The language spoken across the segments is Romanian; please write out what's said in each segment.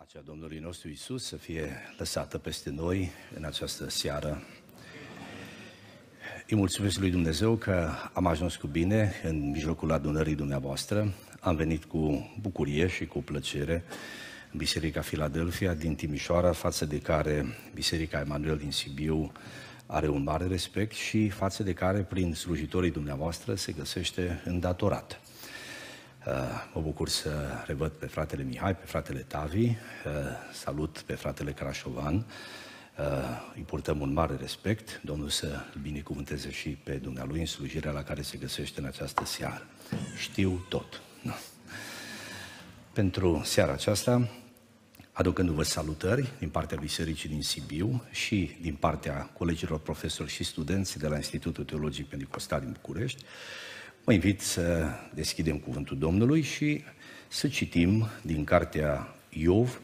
Pacea Domnului nostru Isus să fie lăsată peste noi în această seară. Îi mulțumesc lui Dumnezeu că am ajuns cu bine în mijlocul adunării dumneavoastră. Am venit cu bucurie și cu plăcere în Biserica Filadelfia din Timișoara, față de care Biserica Emanuel din Sibiu are un mare respect și față de care, prin slujitorii dumneavoastră, se găsește îndatorat. Mă bucur să revăd pe fratele Mihai, pe fratele Tavi, eh, salut pe fratele Crașovan, eh, îi purtăm un mare respect, Domnul să binecuvânteze și pe dumnealui în slujirea la care se găsește în această seară. Știu tot. Pentru seara aceasta, aducându-vă salutări din partea Bisericii din Sibiu și din partea colegilor profesori și studenți de la Institutul Teologic Pentecostal din București, Vă invit să deschidem cuvântul Domnului și să citim din cartea Iov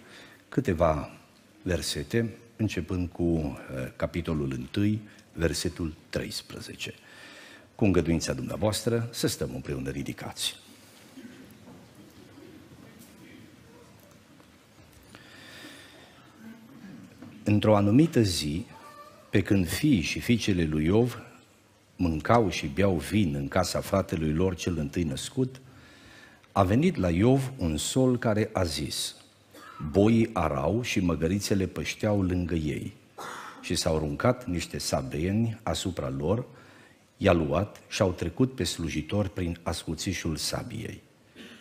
câteva versete, începând cu uh, capitolul 1, versetul 13. Cu îngăduința dumneavoastră să stăm împreună ridicați. Într-o anumită zi, pe când fiii și fiicele lui Iov mâncau și beau vin în casa fratelui lor cel întâi născut, a venit la Iov un sol care a zis, boii arau și măgărițele pășteau lângă ei și s-au aruncat niște sabeni asupra lor, i-a luat și au trecut pe slujitor prin ascuțișul sabiei.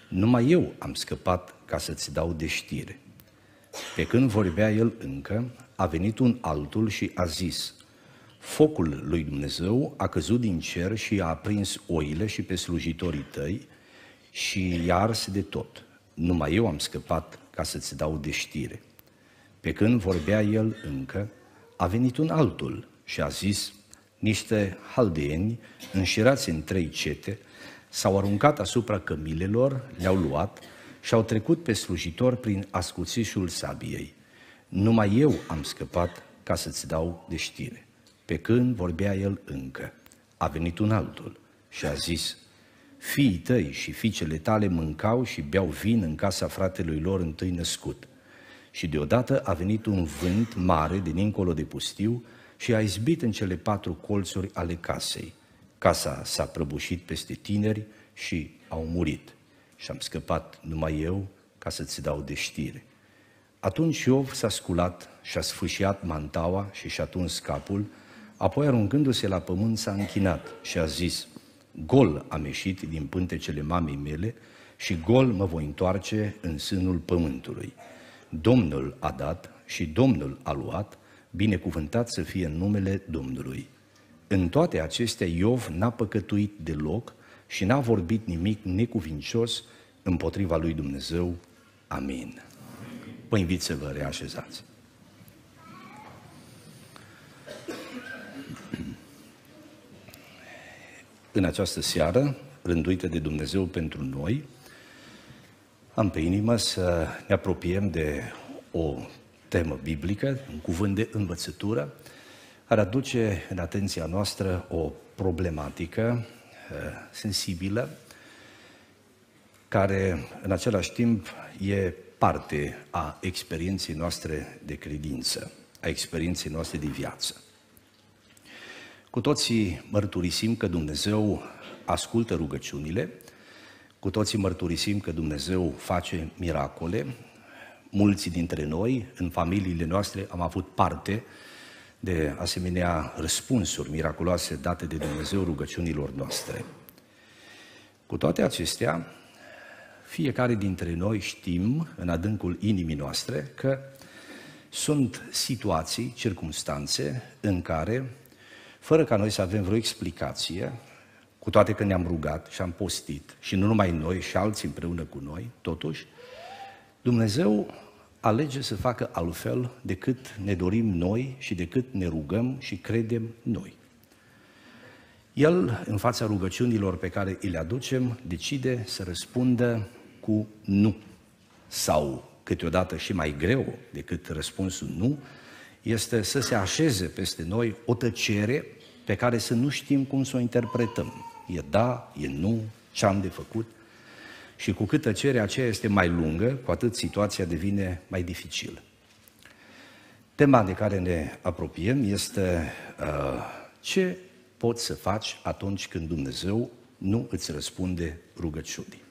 Numai eu am scăpat ca să-ți dau de știre. Pe când vorbea el încă, a venit un altul și a zis, Focul lui Dumnezeu a căzut din cer și a aprins oile și pe slujitorii tăi și i-a ars de tot. Numai eu am scăpat ca să-ți dau de știre. Pe când vorbea el încă, a venit un altul și a zis, niște haldeeni, înșirați în trei cete, s-au aruncat asupra cămilelor, le-au luat și au trecut pe slujitor prin ascuțișul sabiei. Numai eu am scăpat ca să-ți dau de știre. Pe când vorbea el încă, a venit un altul și a zis, Fiii tăi și fiicele tale mâncau și beau vin în casa fratelui lor întâi născut. Și deodată a venit un vânt mare din încolo de pustiu și a izbit în cele patru colțuri ale casei. Casa s-a prăbușit peste tineri și au murit. Și am scăpat numai eu ca să-ți dau de știre. Atunci Iov s-a sculat și a sfâșiat mantaua și și-a tuns capul Apoi, aruncându-se la pământ, s-a închinat și a zis, Gol am ieșit din pântecele mamei mele și gol mă voi întoarce în sânul pământului. Domnul a dat și Domnul a luat, binecuvântat să fie în numele Domnului. În toate acestea, Iov n-a păcătuit deloc și n-a vorbit nimic necuvincios împotriva lui Dumnezeu. Amin. Vă invit să vă reașezați. în această seară, rânduită de Dumnezeu pentru noi, am pe inimă să ne apropiem de o temă biblică, un cuvânt de învățătură, care aduce în atenția noastră o problematică eh, sensibilă, care în același timp e parte a experienței noastre de credință, a experienței noastre de viață. Cu toții mărturisim că Dumnezeu ascultă rugăciunile, cu toții mărturisim că Dumnezeu face miracole. Mulți dintre noi, în familiile noastre, am avut parte de asemenea răspunsuri miraculoase date de Dumnezeu rugăciunilor noastre. Cu toate acestea, fiecare dintre noi știm în adâncul inimii noastre că sunt situații, circunstanțe în care fără ca noi să avem vreo explicație, cu toate că ne-am rugat și am postit, și nu numai noi, și alții împreună cu noi, totuși, Dumnezeu alege să facă altfel decât ne dorim noi și decât ne rugăm și credem noi. El, în fața rugăciunilor pe care îi le aducem, decide să răspundă cu nu. Sau, câteodată și mai greu decât răspunsul nu, este să se așeze peste noi o tăcere pe care să nu știm cum să o interpretăm. E da, e nu, ce am de făcut. Și cu cât tăcerea aceea este mai lungă, cu atât situația devine mai dificilă. Tema de care ne apropiem este uh, ce poți să faci atunci când Dumnezeu nu îți răspunde rugăciunii.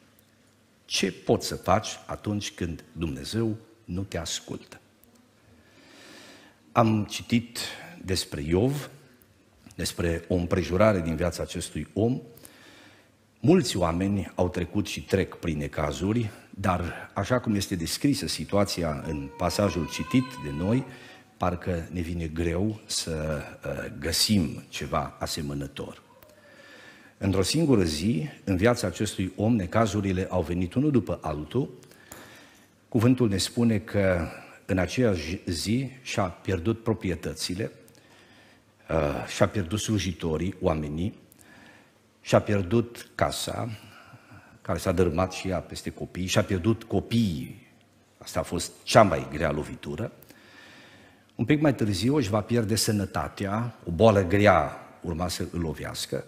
Ce poți să faci atunci când Dumnezeu nu te ascultă? Am citit despre Iov, despre o împrejurare din viața acestui om. Mulți oameni au trecut și trec prin necazuri, dar așa cum este descrisă situația în pasajul citit de noi, parcă ne vine greu să uh, găsim ceva asemănător. Într-o singură zi, în viața acestui om, necazurile au venit unul după altul. Cuvântul ne spune că în aceeași zi și-a pierdut proprietățile, uh, și-a pierdut slujitorii, oamenii, și-a pierdut casa, care s-a dărâmat și ea peste copii, și-a pierdut copiii. Asta a fost cea mai grea lovitură. Un pic mai târziu își va pierde sănătatea, o boală grea urma să îl lovească.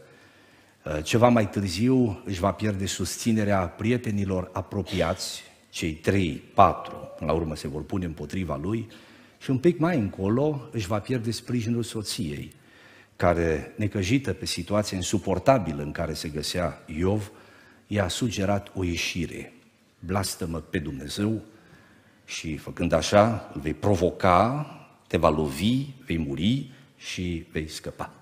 Uh, ceva mai târziu își va pierde susținerea prietenilor apropiați cei trei, patru, până la urmă se vor pune împotriva lui și un pic mai încolo își va pierde sprijinul soției, care, necăjită pe situația insuportabilă în care se găsea Iov, i-a sugerat o ieșire. Blastă-mă pe Dumnezeu și făcând așa îl vei provoca, te va lovi, vei muri și vei scăpa.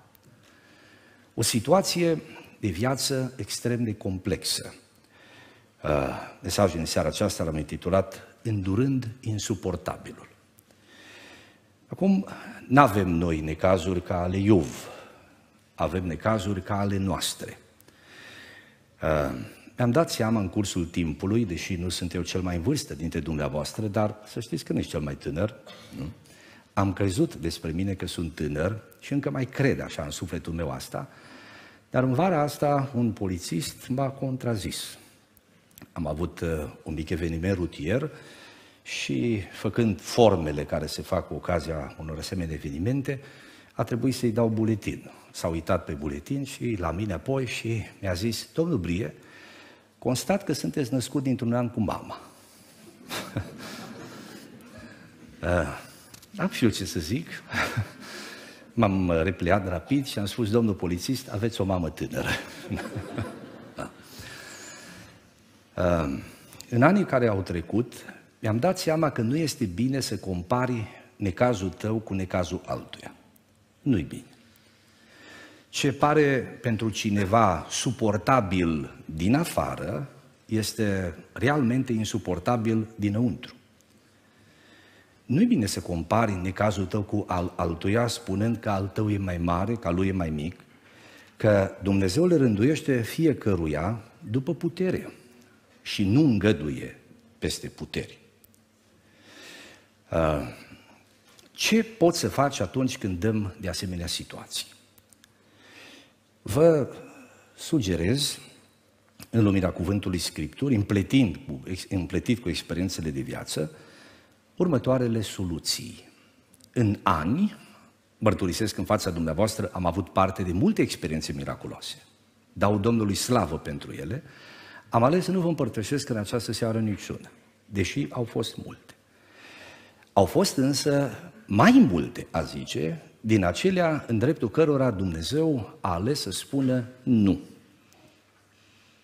O situație de viață extrem de complexă Uh, mesajul în seara aceasta l-am intitulat Îndurând insuportabilul. Acum, nu avem noi necazuri ca ale Iov, avem necazuri ca ale noastre. Uh, mi-am dat seama în cursul timpului, deși nu sunt eu cel mai în vârstă dintre dumneavoastră, dar să știți că nu ești cel mai tânăr, nu? Am crezut despre mine că sunt tânăr și încă mai cred așa în sufletul meu asta, dar în vara asta un polițist m-a contrazis. Am avut uh, un mic eveniment rutier și făcând formele care se fac cu ocazia unor asemenea evenimente, a trebuit să-i dau buletin. S-a uitat pe buletin și la mine apoi și mi-a zis, domnul Brie, constat că sunteți născut dintr-un an cu mama. Am și eu ce să zic. M-am uh, repliat rapid și am spus, domnul polițist, aveți o mamă tânără. Ehm, în anii care au trecut, mi-am dat seama că nu este bine să compari necazul tău cu necazul altuia. Nu-i bine. Ce pare pentru cineva suportabil din afară, este realmente insuportabil dinăuntru. Nu-i bine să compari necazul tău cu al altuia, spunând că al tău e mai mare, că al lui e mai mic, că Dumnezeu le rânduiește fiecăruia după putere și nu îngăduie peste puteri. Ah, ce poți să faci atunci când dăm de asemenea situații? Vă sugerez, în lumina cuvântului Scripturii, împletind cu, împletit cu experiențele de viață, următoarele soluții. În ani, mărturisesc în fața dumneavoastră, am avut parte de multe experiențe miraculoase. Dau Domnului slavă pentru ele, am ales să nu vă împărtășesc în această seară niciuna, deși au fost multe. Au fost însă mai multe, a zice, din acelea în dreptul cărora Dumnezeu a ales să spună nu.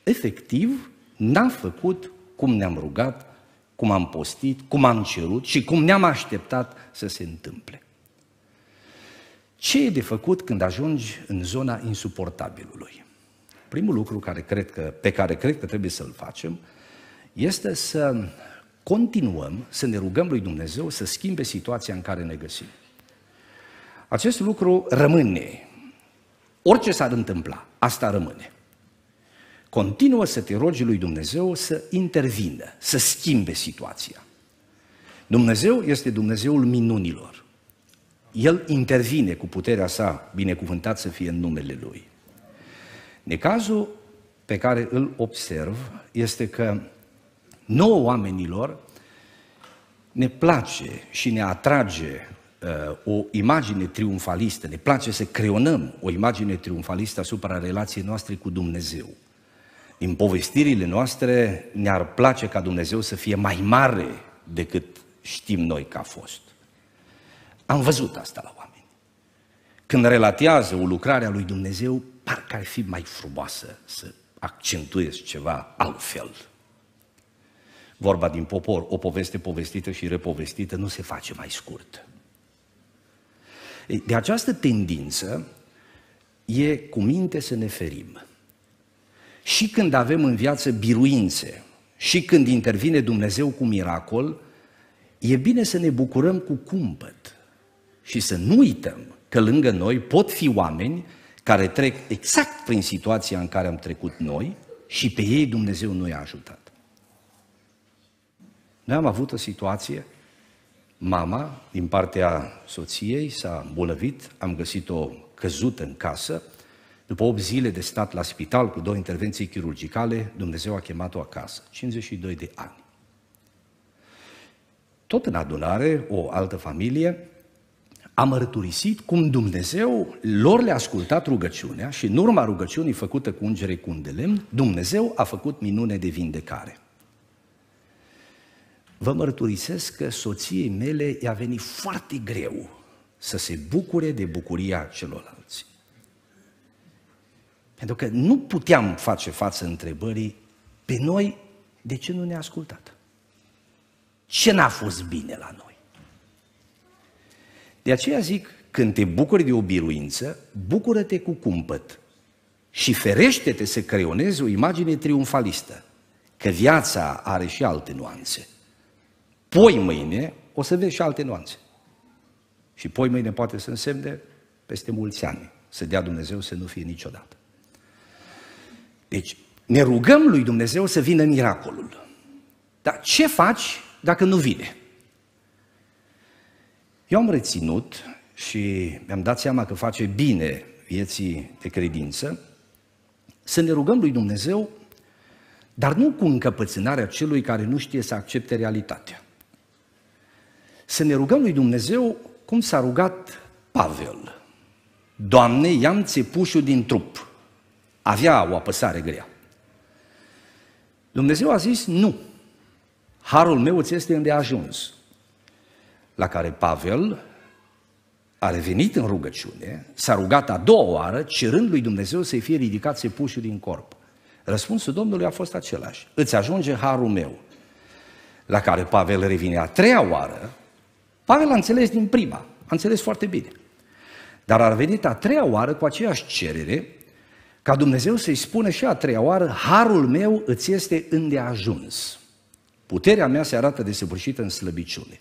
Efectiv, n-a făcut cum ne-am rugat, cum am postit, cum am cerut și cum ne-am așteptat să se întâmple. Ce e de făcut când ajungi în zona insuportabilului? primul lucru care cred că, pe care cred că trebuie să-l facem este să continuăm să ne rugăm lui Dumnezeu să schimbe situația în care ne găsim. Acest lucru rămâne. Orice s-ar întâmpla, asta rămâne. Continuă să te rogi lui Dumnezeu să intervină, să schimbe situația. Dumnezeu este Dumnezeul minunilor. El intervine cu puterea sa, binecuvântat să fie în numele Lui. Necazul pe care îl observ este că nouă oamenilor ne place și ne atrage uh, o imagine triumfalistă, ne place să creionăm o imagine triumfalistă asupra relației noastre cu Dumnezeu. În povestirile noastre ne-ar place ca Dumnezeu să fie mai mare decât știm noi că a fost. Am văzut asta la oameni. Când relatează o lucrare a lui Dumnezeu, parcă ar fi mai frumoasă să accentuez ceva altfel. Vorba din popor, o poveste povestită și repovestită nu se face mai scurt. De această tendință e cu minte să ne ferim. Și când avem în viață biruințe, și când intervine Dumnezeu cu miracol, e bine să ne bucurăm cu cumpăt și să nu uităm că lângă noi pot fi oameni care trec exact prin situația în care am trecut noi și pe ei Dumnezeu nu i-a ajutat. Noi am avut o situație, mama, din partea soției, s-a îmbolnăvit, am găsit-o căzută în casă, după 8 zile de stat la spital cu două intervenții chirurgicale, Dumnezeu a chemat-o acasă, 52 de ani. Tot în adunare, o altă familie a mărturisit cum Dumnezeu lor le-a ascultat rugăciunea și în urma rugăciunii făcută cu ungere cu un de lemn, Dumnezeu a făcut minune de vindecare. Vă mărturisesc că soției mele i-a venit foarte greu să se bucure de bucuria celorlalți. Pentru că nu puteam face față întrebării pe noi de ce nu ne-a ascultat. Ce n-a fost bine la noi? De aceea zic, când te bucuri de o biruință, bucură-te cu cumpăt și ferește-te să creionezi o imagine triumfalistă, că viața are și alte nuanțe. Poi mâine o să vezi și alte nuanțe. Și poi mâine poate să însemne peste mulți ani, să dea Dumnezeu să nu fie niciodată. Deci, ne rugăm lui Dumnezeu să vină miracolul. Dar ce faci dacă nu vine? Eu am reținut și mi-am dat seama că face bine vieții de credință să ne rugăm lui Dumnezeu, dar nu cu încăpățânarea celui care nu știe să accepte realitatea. Să ne rugăm lui Dumnezeu cum s-a rugat Pavel. Doamne, i-am țepușul din trup. Avea o apăsare grea. Dumnezeu a zis, nu, harul meu ți este îndeajuns la care Pavel a revenit în rugăciune, s-a rugat a doua oară, cerând lui Dumnezeu să-i fie ridicat sepușul din corp. Răspunsul Domnului a fost același. Îți ajunge harul meu. La care Pavel revine a treia oară. Pavel a înțeles din prima, a înțeles foarte bine. Dar a revenit a treia oară cu aceeași cerere, ca Dumnezeu să-i spună și a treia oară, harul meu îți este îndeajuns. Puterea mea se arată desăvârșită în slăbiciune.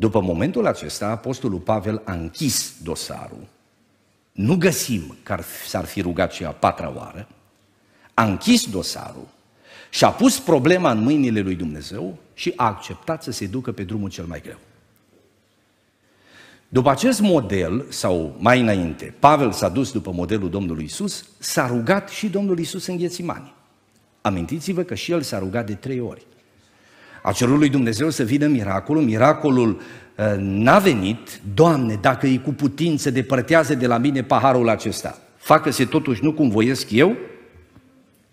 După momentul acesta, apostolul Pavel a închis dosarul. Nu găsim că s-ar fi rugat și a patra oară. A închis dosarul și a pus problema în mâinile lui Dumnezeu și a acceptat să se ducă pe drumul cel mai greu. După acest model, sau mai înainte, Pavel s-a dus după modelul Domnului Isus, s-a rugat și Domnul Isus în Ghețimani. Amintiți-vă că și el s-a rugat de trei ori a cerut lui Dumnezeu să vină miracolul, miracolul uh, n-a venit, Doamne, dacă e cu putință, depărtează de la mine paharul acesta. Facă-se totuși nu cum voiesc eu,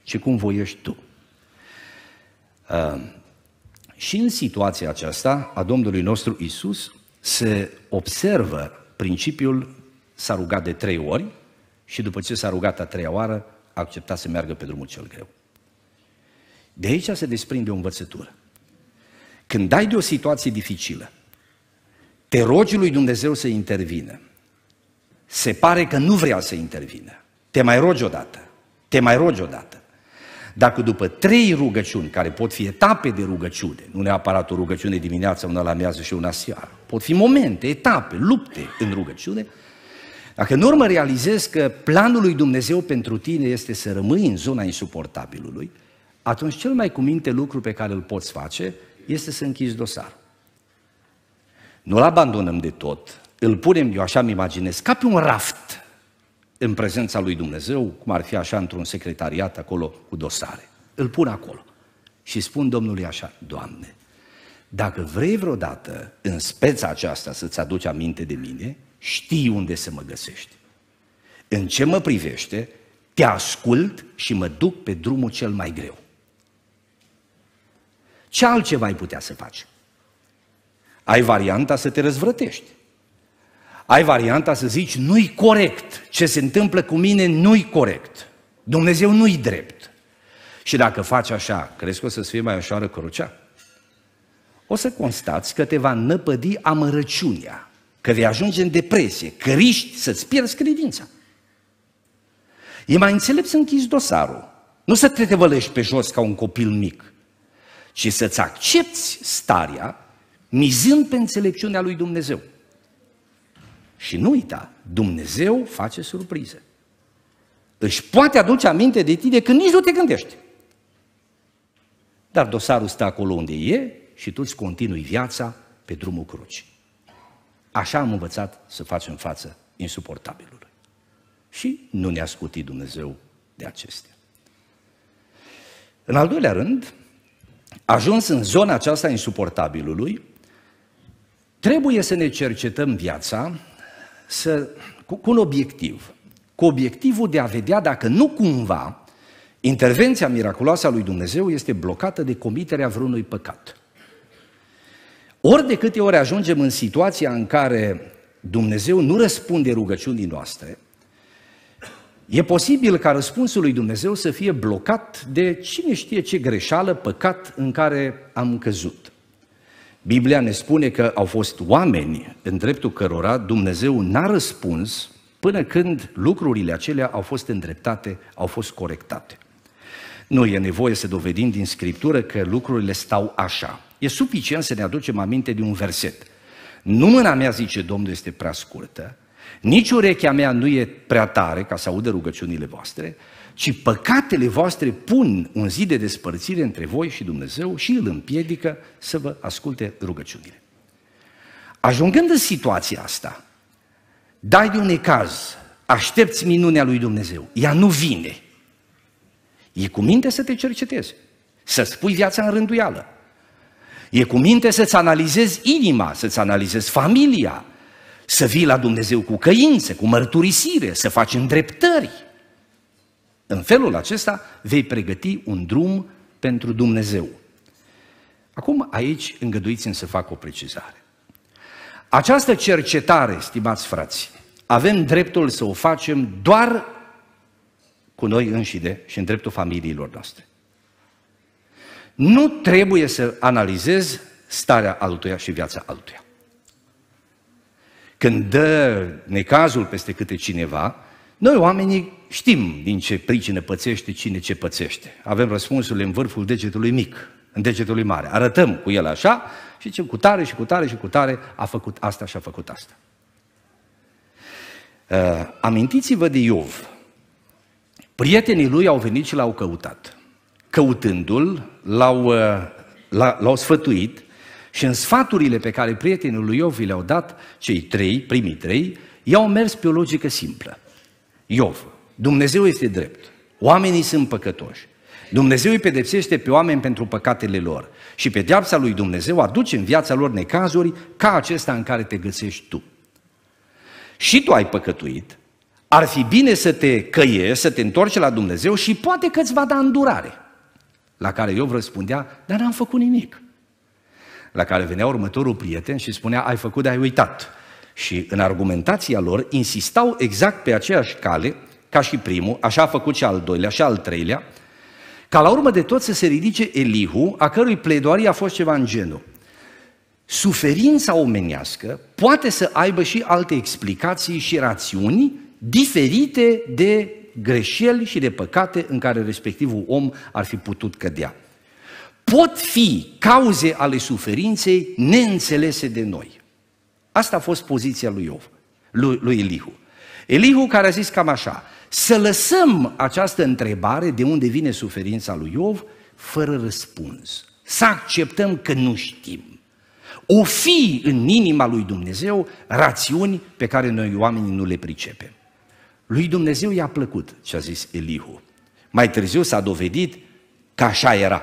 ci cum voiești tu. Uh, și în situația aceasta a Domnului nostru Isus se observă principiul s-a rugat de trei ori și după ce s-a rugat a treia oară, a acceptat să meargă pe drumul cel greu. De aici se desprinde o învățătură. Când ai de o situație dificilă, te rogi lui Dumnezeu să intervină. Se pare că nu vrea să intervină. Te mai rogi odată. Te mai rogi odată. Dacă după trei rugăciuni, care pot fi etape de rugăciune, nu neapărat o rugăciune dimineața, una la amiază și una seară, pot fi momente, etape, lupte în rugăciune, dacă în urmă realizezi că planul lui Dumnezeu pentru tine este să rămâi în zona insuportabilului, atunci cel mai cuminte lucru pe care îl poți face este să închizi dosarul. Nu-l abandonăm de tot, îl punem, eu așa-mi imaginez, ca pe un raft în prezența lui Dumnezeu, cum ar fi așa într-un secretariat acolo cu dosare. Îl pun acolo și spun Domnului așa, Doamne, dacă vrei vreodată în speța aceasta să-ți aduci aminte de mine, știi unde să mă găsești. În ce mă privește, te ascult și mă duc pe drumul cel mai greu. Ce altceva ai putea să faci? Ai varianta să te răzvrătești. Ai varianta să zici, nu-i corect, ce se întâmplă cu mine nu-i corect. Dumnezeu nu-i drept. Și dacă faci așa, crezi că o să-ți fie mai ușoară crucea? O să constați că te va năpădi amărăciunea, că vei ajunge în depresie, că riști să-ți pierzi credința. E mai înțelept să închizi dosarul, nu să te tevălești pe jos ca un copil mic, și să-ți accepti starea mizând pe înțelepciunea lui Dumnezeu. Și nu uita, Dumnezeu face surprize. Își poate aduce aminte de tine când nici nu te gândești. Dar dosarul stă acolo unde e și tu îți continui viața pe drumul cruci. Așa am învățat să facem față insuportabilului. Și nu ne-a scutit Dumnezeu de acestea. În al doilea rând, ajuns în zona aceasta insuportabilului, trebuie să ne cercetăm viața să, cu, cu un obiectiv. Cu obiectivul de a vedea dacă nu cumva intervenția miraculoasă a lui Dumnezeu este blocată de comiterea vreunui păcat. Ori de câte ori ajungem în situația în care Dumnezeu nu răspunde rugăciunii noastre, E posibil ca răspunsul lui Dumnezeu să fie blocat de cine știe ce greșeală, păcat în care am căzut. Biblia ne spune că au fost oameni în dreptul cărora Dumnezeu n-a răspuns până când lucrurile acelea au fost îndreptate, au fost corectate. Nu e nevoie să dovedim din Scriptură că lucrurile stau așa. E suficient să ne aducem aminte de un verset. Nu mâna mea, zice Domnul, este prea scurtă, nici urechea mea nu e prea tare ca să audă rugăciunile voastre, ci păcatele voastre pun un zid de despărțire între voi și Dumnezeu și îl împiedică să vă asculte rugăciunile. Ajungând în situația asta, dai de un ecaz, aștepți minunea lui Dumnezeu, ea nu vine. E cu minte să te cercetezi, să spui viața în rânduială. E cu minte să-ți analizezi inima, să-ți analizezi familia, să vii la Dumnezeu cu căință, cu mărturisire, să faci îndreptări. În felul acesta vei pregăti un drum pentru Dumnezeu. Acum aici îngăduiți-mi să fac o precizare. Această cercetare, stimați frați, avem dreptul să o facem doar cu noi înșine și în dreptul familiilor noastre. Nu trebuie să analizez starea altuia și viața altuia când dă necazul peste câte cineva, noi oamenii știm din ce pricină pățește cine ce pățește. Avem răspunsurile în vârful degetului mic, în degetului mare. Arătăm cu el așa și zicem cu tare și cu tare și cu tare a făcut asta și a făcut asta. Uh, amintiți-vă de Iov. Prietenii lui au venit și l-au căutat. Căutându-l, l-au, uh, l-au sfătuit și în sfaturile pe care prietenul lui Iov le-au dat, cei trei, primii trei, i-au mers pe o logică simplă. Iov, Dumnezeu este drept, oamenii sunt păcătoși, Dumnezeu îi pedepsește pe oameni pentru păcatele lor și pedeapsa lui Dumnezeu aduce în viața lor necazuri ca acesta în care te găsești tu. Și tu ai păcătuit, ar fi bine să te căiești, să te întorci la Dumnezeu și poate că îți va da îndurare. La care eu răspundea, dar n-am făcut nimic la care venea următorul prieten și spunea, ai făcut ai uitat. Și în argumentația lor insistau exact pe aceeași cale ca și primul, așa a făcut și al doilea și al treilea, ca la urmă de tot să se ridice Elihu, a cărui pledoarie a fost ceva în genul. Suferința omenească poate să aibă și alte explicații și rațiuni diferite de greșeli și de păcate în care respectivul om ar fi putut cădea pot fi cauze ale suferinței neînțelese de noi. Asta a fost poziția lui Iov, lui, lui Elihu. Elihu care a zis cam așa, să lăsăm această întrebare de unde vine suferința lui Iov fără răspuns. Să acceptăm că nu știm. O fi în inima lui Dumnezeu rațiuni pe care noi oamenii nu le pricepem. Lui Dumnezeu i-a plăcut ce a zis Elihu. Mai târziu s-a dovedit că așa era.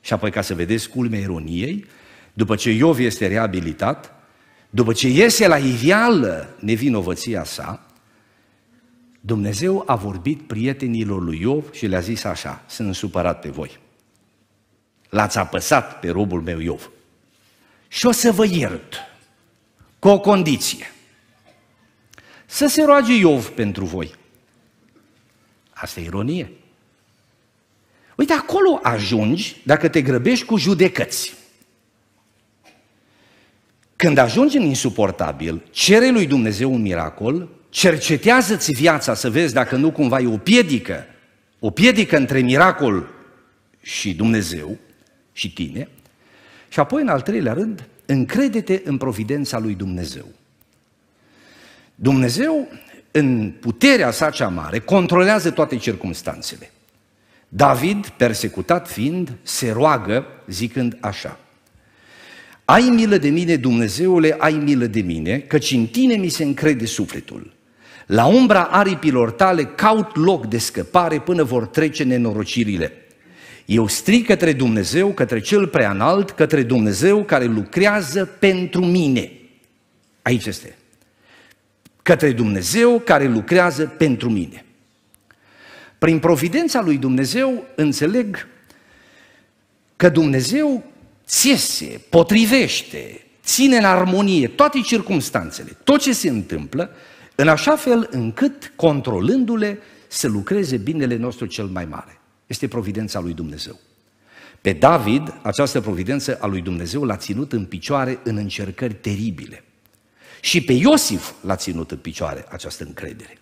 Și apoi, ca să vedeți culmea ironiei, după ce Iov este reabilitat, după ce iese la ivială nevinovăția sa, Dumnezeu a vorbit prietenilor lui Iov și le-a zis așa, sunt supărat pe voi. L-ați apăsat pe robul meu Iov. Și o să vă iert, cu o condiție. Să se roage Iov pentru voi. Asta e ironie. Uite, acolo ajungi dacă te grăbești cu judecăți. Când ajungi în insuportabil, cere lui Dumnezeu un miracol, cercetează-ți viața să vezi dacă nu cumva e o piedică, o piedică între miracol și Dumnezeu și tine. Și apoi, în al treilea rând, încredete în providența lui Dumnezeu. Dumnezeu, în puterea sa cea mare, controlează toate circumstanțele. David, persecutat fiind, se roagă zicând așa. Ai milă de mine, Dumnezeule, ai milă de mine, căci în tine mi se încrede sufletul. La umbra aripilor tale caut loc de scăpare până vor trece nenorocirile. Eu strig către Dumnezeu, către cel preanalt, către Dumnezeu care lucrează pentru mine. Aici este. Către Dumnezeu care lucrează pentru mine. Prin providența lui Dumnezeu înțeleg că Dumnezeu țiese, potrivește, ține în armonie toate circumstanțele, tot ce se întâmplă, în așa fel încât, controlându-le, să lucreze binele nostru cel mai mare. Este providența lui Dumnezeu. Pe David, această providență a lui Dumnezeu l-a ținut în picioare în încercări teribile. Și pe Iosif l-a ținut în picioare această încredere.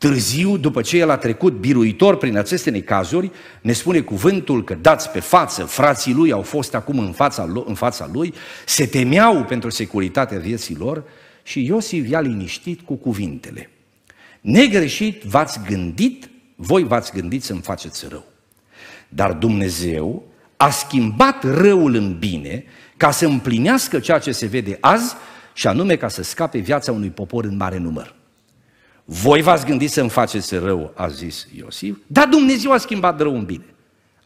Târziu, după ce el a trecut biruitor prin aceste necazuri, ne spune cuvântul că dați pe față, frații lui au fost acum în fața, lui, în fața lui, se temeau pentru securitatea vieții lor și Iosif i-a liniștit cu cuvintele. Negreșit v-ați gândit, voi v-ați gândit să-mi faceți rău. Dar Dumnezeu a schimbat răul în bine ca să împlinească ceea ce se vede azi și anume ca să scape viața unui popor în mare număr. Voi v-ați gândit să-mi faceți rău, a zis Iosif, dar Dumnezeu a schimbat rău în bine.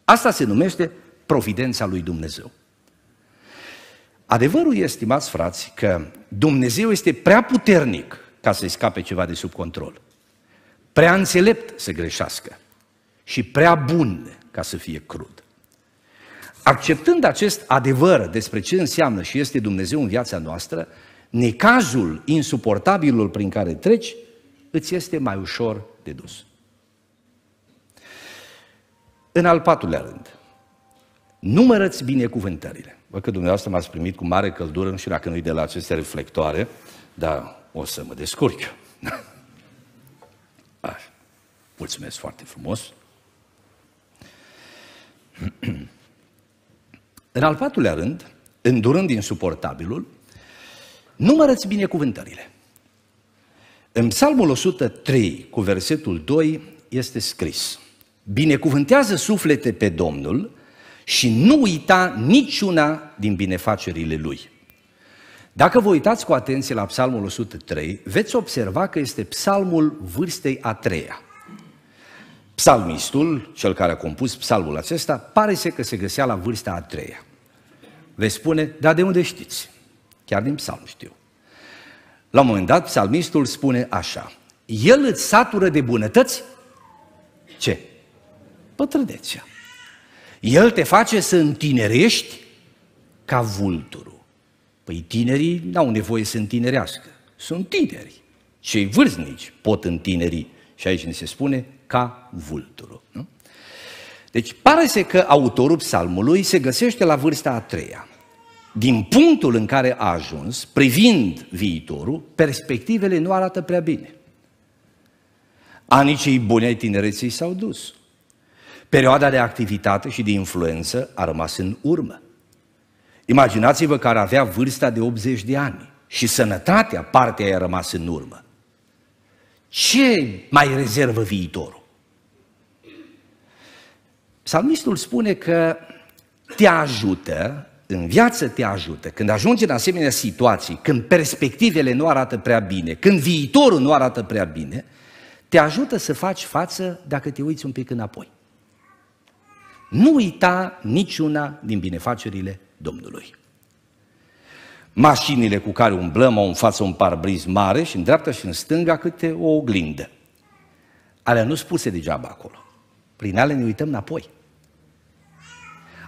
Asta se numește providența lui Dumnezeu. Adevărul este, stimați frați, că Dumnezeu este prea puternic ca să-i scape ceva de sub control. Prea înțelept să greșească și prea bun ca să fie crud. Acceptând acest adevăr despre ce înseamnă și este Dumnezeu în viața noastră, necazul insuportabilul prin care treci îți este mai ușor de dus. În al patrulea rând, numărăți binecuvântările. Văd că dumneavoastră m-ați primit cu mare căldură, nu știu dacă nu-i de la aceste reflectoare, dar o să mă descurc. Așa. Mulțumesc foarte frumos. În al patrulea rând, îndurând insuportabilul, numărăți binecuvântările. În Psalmul 103, cu versetul 2, este scris: Binecuvântează suflete pe Domnul și nu uita niciuna din binefacerile lui. Dacă vă uitați cu atenție la Psalmul 103, veți observa că este psalmul vârstei a treia. Psalmistul, cel care a compus psalmul acesta, pare să că se găsea la vârsta a treia. Veți spune, dar de unde știți? Chiar din psalm știu. La un moment dat, psalmistul spune așa, El îți satură de bunătăți ce? Pătrădețea. El te face să întinerești ca vulturul. Păi tinerii n-au nevoie să întinerească, sunt tineri. Cei vârstnici pot întineri și aici ne se spune ca vulturul. Nu? Deci pare să că autorul psalmului se găsește la vârsta a treia din punctul în care a ajuns, privind viitorul, perspectivele nu arată prea bine. Anii cei bune ai tinereții s-au dus. Perioada de activitate și de influență a rămas în urmă. Imaginați-vă că ar avea vârsta de 80 de ani și sănătatea, partea aia a rămas în urmă. Ce mai rezervă viitorul? Psalmistul spune că te ajută în viață te ajută, când ajungi în asemenea situații, când perspectivele nu arată prea bine, când viitorul nu arată prea bine, te ajută să faci față dacă te uiți un pic înapoi. Nu uita niciuna din binefacerile Domnului. Mașinile cu care umblăm au în față un parbriz mare și în dreapta și în stânga câte o oglindă. Alea nu spuse degeaba acolo. Prin ale ne uităm înapoi.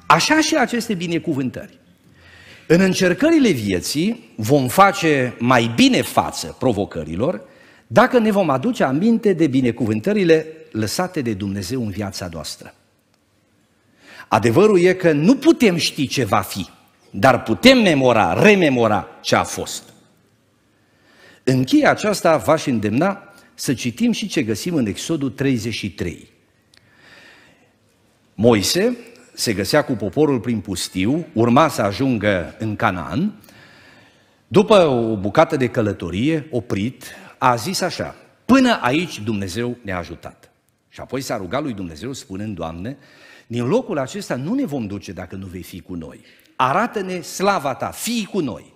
Așa și aceste binecuvântări. În încercările vieții vom face mai bine față provocărilor dacă ne vom aduce aminte de binecuvântările lăsate de Dumnezeu în viața noastră. Adevărul e că nu putem ști ce va fi, dar putem memora, rememora ce a fost. În cheia aceasta v-aș îndemna să citim și ce găsim în Exodul 33. Moise se găsea cu poporul prin pustiu, urma să ajungă în Canaan, după o bucată de călătorie, oprit, a zis așa, până aici Dumnezeu ne-a ajutat. Și apoi s-a rugat lui Dumnezeu spunând, Doamne, din locul acesta nu ne vom duce dacă nu vei fi cu noi. Arată-ne slava ta, fii cu noi.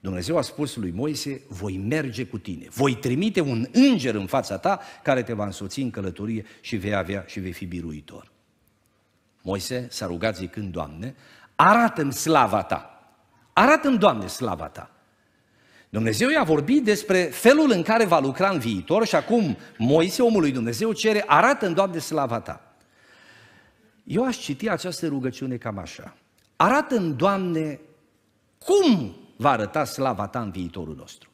Dumnezeu a spus lui Moise, voi merge cu tine, voi trimite un înger în fața ta care te va însoți în călătorie și vei avea și vei fi biruitor. Moise s-a rugat zicând, Doamne, arată-mi slava Ta. Arată-mi, Doamne, slava Ta. Dumnezeu i-a vorbit despre felul în care va lucra în viitor și acum Moise, omul lui Dumnezeu, cere, arată-mi, Doamne, slava Ta. Eu aș citi această rugăciune cam așa. Arată-mi, Doamne, cum va arăta slava Ta în viitorul nostru.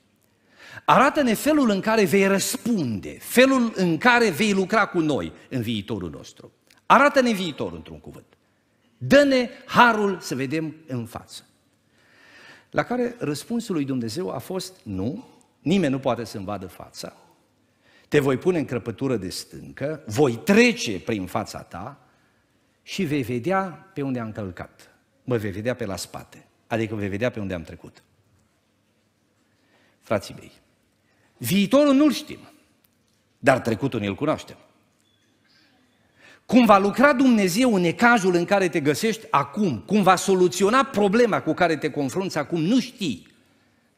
Arată-ne felul în care vei răspunde, felul în care vei lucra cu noi în viitorul nostru. Arată-ne viitorul într-un cuvânt. Dă-ne harul să vedem în față. La care răspunsul lui Dumnezeu a fost nu, nimeni nu poate să-mi vadă fața, te voi pune în crăpătură de stâncă, voi trece prin fața ta și vei vedea pe unde am călcat. Mă vei vedea pe la spate, adică vei vedea pe unde am trecut. Frații mei, viitorul nu-l știm, dar trecutul ne-l cunoaștem. Cum va lucra Dumnezeu în ecazul în care te găsești acum, cum va soluționa problema cu care te confrunți acum, nu știi.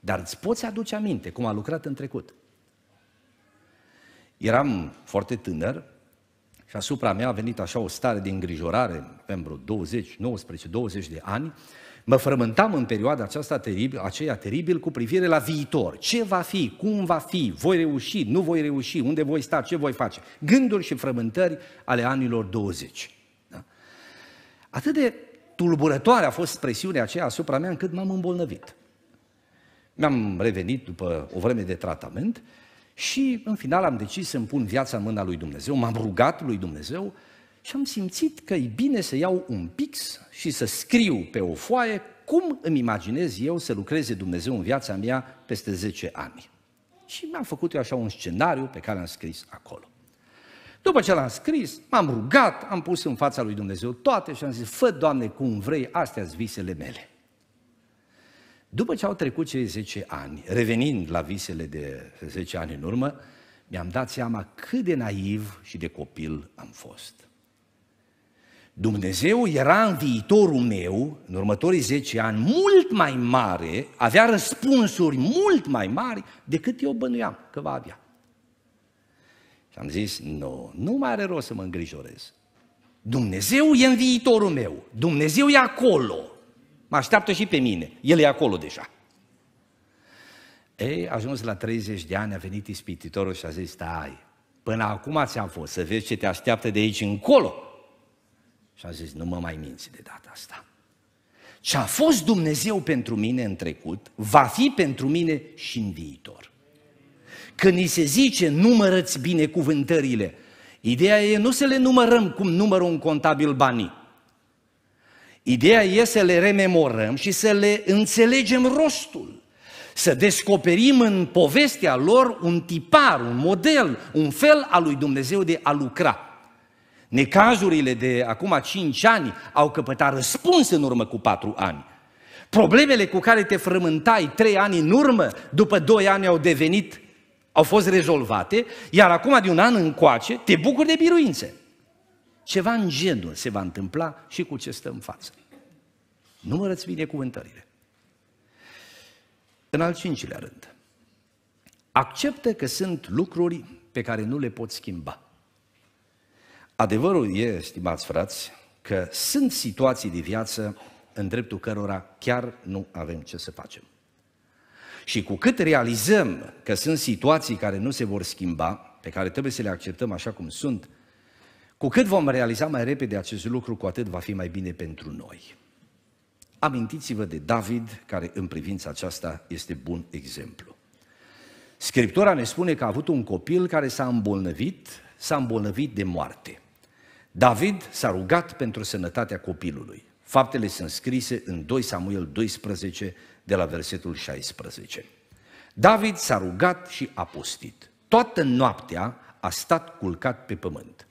Dar îți poți aduce aminte cum a lucrat în trecut. Eram foarte tânăr și asupra mea a venit așa o stare de îngrijorare, pentru 20, 19, 20 de ani, Mă frământam în perioada aceasta teribil, aceea teribil cu privire la viitor. Ce va fi? Cum va fi? Voi reuși? Nu voi reuși? Unde voi sta? Ce voi face? Gânduri și frământări ale anilor 20. Da? Atât de tulburătoare a fost presiunea aceea asupra mea încât m-am îmbolnăvit. Mi-am revenit după o vreme de tratament și în final am decis să-mi pun viața în mâna lui Dumnezeu, m-am rugat lui Dumnezeu și am simțit că e bine să iau un pix și să scriu pe o foaie cum îmi imaginez eu să lucreze Dumnezeu în viața mea peste 10 ani. Și mi-am făcut eu așa un scenariu pe care l-am scris acolo. După ce l-am scris, m-am rugat, am pus în fața lui Dumnezeu toate și am zis, fă, Doamne, cum vrei, astea sunt visele mele. După ce au trecut cei 10 ani, revenind la visele de 10 ani în urmă, mi-am dat seama cât de naiv și de copil am fost. Dumnezeu era în viitorul meu, în următorii 10 ani, mult mai mare, avea răspunsuri mult mai mari decât eu bănuiam că va avea. Și am zis, nu, nu mai are rost să mă îngrijorez. Dumnezeu e în viitorul meu, Dumnezeu e acolo, mă așteaptă și pe mine, El e acolo deja. Ei, ajuns la 30 de ani, a venit ispititorul și a zis, stai, până acum ți-am fost, să vezi ce te așteaptă de aici încolo. Și a zis, nu mă mai minți de data asta. Ce a fost Dumnezeu pentru mine în trecut, va fi pentru mine și în viitor. Când ni se zice numărăți cuvântările, ideea e nu să le numărăm cum numără un contabil banii. Ideea e să le rememorăm și să le înțelegem rostul. Să descoperim în povestea lor un tipar, un model, un fel al lui Dumnezeu de a lucra. Necazurile de acum 5 ani au căpătat răspuns în urmă cu 4 ani. Problemele cu care te frământai 3 ani în urmă, după 2 ani au devenit, au fost rezolvate, iar acum de un an încoace te bucuri de biruințe. Ceva în genul se va întâmpla și cu ce stă în față. Numărăți cuvântările. În al cincilea rând, acceptă că sunt lucruri pe care nu le poți schimba. Adevărul e, stimați frați, că sunt situații de viață în dreptul cărora chiar nu avem ce să facem. Și cu cât realizăm că sunt situații care nu se vor schimba, pe care trebuie să le acceptăm așa cum sunt, cu cât vom realiza mai repede acest lucru, cu atât va fi mai bine pentru noi. Amintiți-vă de David, care în privința aceasta este bun exemplu. Scriptura ne spune că a avut un copil care s-a îmbolnăvit, s-a îmbolnăvit de moarte. David s-a rugat pentru sănătatea copilului. Faptele sunt scrise în 2 Samuel 12, de la versetul 16. David s-a rugat și a postit. Toată noaptea a stat culcat pe pământ.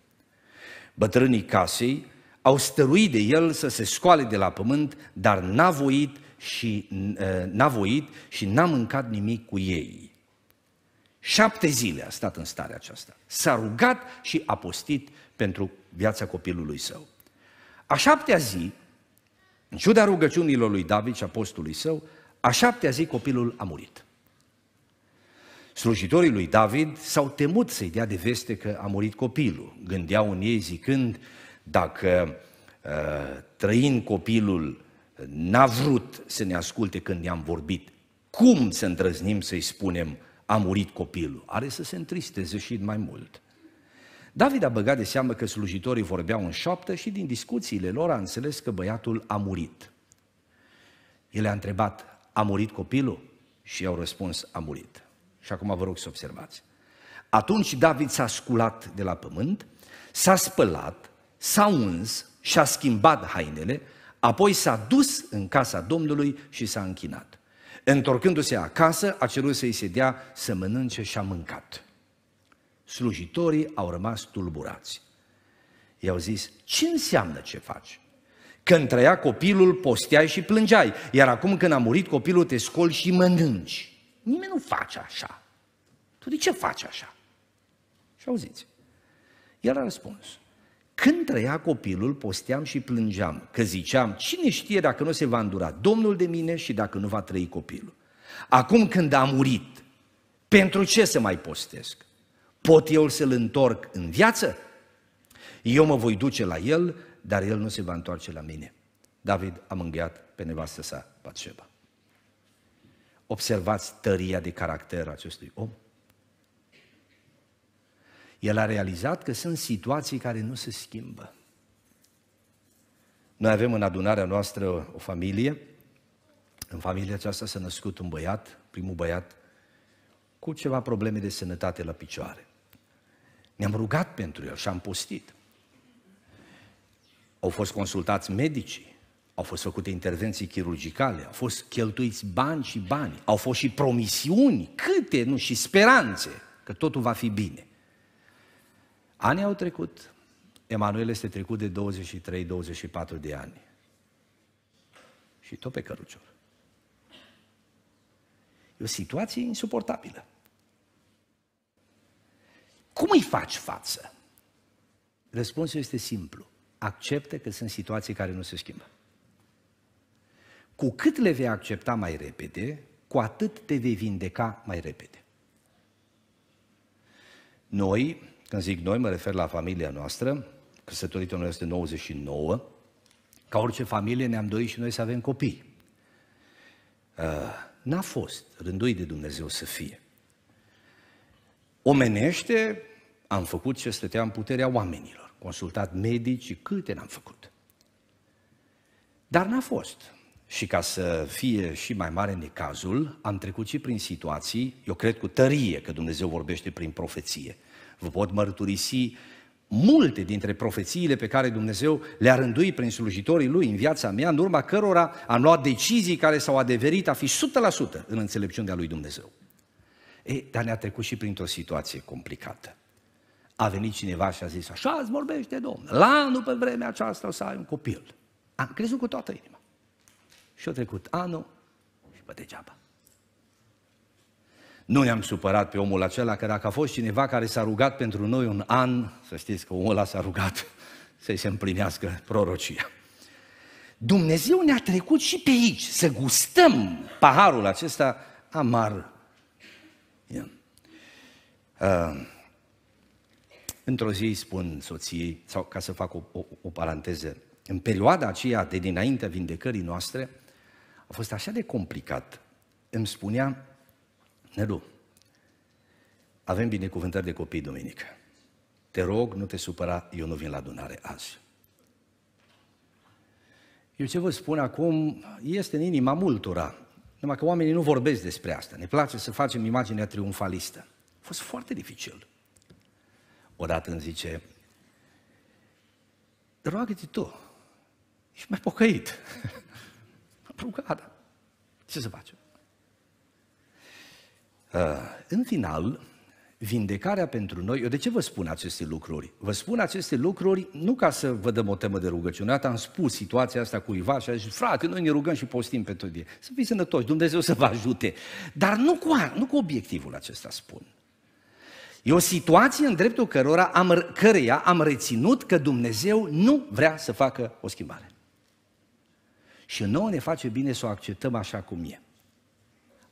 Bătrânii casei au stăruit de el să se scoale de la pământ, dar n-a voit și n-a voit și n-a mâncat nimic cu ei. Șapte zile a stat în starea aceasta. S-a rugat și a postit pentru viața copilului său. A șaptea zi, în ciuda rugăciunilor lui David și apostului său, a șaptea zi copilul a murit. Slujitorii lui David s-au temut să-i dea de veste că a murit copilul. Gândeau în ei zicând, dacă uh, trăind copilul n-a vrut să ne asculte când i-am vorbit, cum să îndrăznim să-i spunem a murit copilul? Are să se întristeze și mai mult. David a băgat de seamă că slujitorii vorbeau în șoaptă și din discuțiile lor a înțeles că băiatul a murit. El a întrebat, a murit copilul? Și i-au răspuns, a murit. Și acum vă rog să observați. Atunci David s-a sculat de la pământ, s-a spălat, s-a uns și-a schimbat hainele, apoi s-a dus în casa Domnului și s-a închinat. Întorcându-se acasă, a cerut să-i se dea să mănânce și a mâncat. Slujitorii au rămas tulburați. I-au zis, ce înseamnă ce faci? Când trăia copilul, posteai și plângeai, iar acum când a murit copilul, te scoli și mănânci. Nimeni nu face așa. Tu de ce faci așa? Și auziți, el a răspuns, când trăia copilul, posteam și plângeam, că ziceam, cine știe dacă nu se va îndura Domnul de mine și dacă nu va trăi copilul. Acum când a murit, pentru ce să mai postesc? Pot eu să-l întorc în viață? Eu mă voi duce la el, dar el nu se va întoarce la mine. David a mângâiat pe nevastă sa, Batșeba. Observați tăria de caracter acestui om. El a realizat că sunt situații care nu se schimbă. Noi avem în adunarea noastră o familie. În familia aceasta s-a născut un băiat, primul băiat, cu ceva probleme de sănătate la picioare. Ne-am rugat pentru el și am postit. Au fost consultați medicii, au fost făcute intervenții chirurgicale, au fost cheltuiți bani și bani, au fost și promisiuni, câte, nu, și speranțe că totul va fi bine. Anii au trecut, Emanuel este trecut de 23-24 de ani. Și tot pe cărucior. E o situație insuportabilă. Cum îi faci față? Răspunsul este simplu. Acceptă că sunt situații care nu se schimbă. Cu cât le vei accepta mai repede, cu atât te vei vindeca mai repede. Noi, când zic noi, mă refer la familia noastră, căsătorită în 1999, ca orice familie ne-am dorit și noi să avem copii. Uh, n-a fost rândui de Dumnezeu să fie. Omenește, am făcut ce stătea în puterea oamenilor. Consultat medici și câte n-am făcut. Dar n-a fost. Și ca să fie și mai mare necazul, am trecut și prin situații, eu cred cu tărie că Dumnezeu vorbește prin profeție. Vă pot mărturisi multe dintre profețiile pe care Dumnezeu le-a rânduit prin slujitorii Lui în viața mea, în urma cărora am luat decizii care s-au adeverit a fi 100% în înțelepciunea Lui Dumnezeu. Ei, dar ne-a trecut și printr-o situație complicată. A venit cineva și a zis, așa îți vorbește Domnul, la anul pe vremea aceasta o să ai un copil. Am crezut cu toată inima. Și a trecut anul și pe degeaba. Nu ne-am supărat pe omul acela, că dacă a fost cineva care s-a rugat pentru noi un an, să știți că omul ăla s-a rugat să-i se împlinească prorocia. Dumnezeu ne-a trecut și pe aici, să gustăm paharul acesta amar Uh, într-o zi spun soției, sau ca să fac o, o, o paranteză, în perioada aceea de dinaintea vindecării noastre, a fost așa de complicat. Îmi spunea, Nelu, avem binecuvântări de copii duminică. Te rog, nu te supăra, eu nu vin la adunare azi. Eu ce vă spun acum este în inima multora, numai că oamenii nu vorbesc despre asta. Ne place să facem imaginea triumfalistă. A fost foarte dificil. Odată îmi zice, roagă-te tu, ești mai pocăit. M-am rugat. Ce să facem? Uh, în final, vindecarea pentru noi, eu de ce vă spun aceste lucruri? Vă spun aceste lucruri nu ca să vă dăm o temă de rugăciune, Iată, am spus situația asta cuiva și a zis, frate, noi ne rugăm și postim pentru tine. Să fii sănătoși, Dumnezeu să vă ajute. Dar nu cu, nu cu obiectivul acesta spun. E o situație în dreptul cărora am, căreia am reținut că Dumnezeu nu vrea să facă o schimbare. Și nouă ne face bine să o acceptăm așa cum e.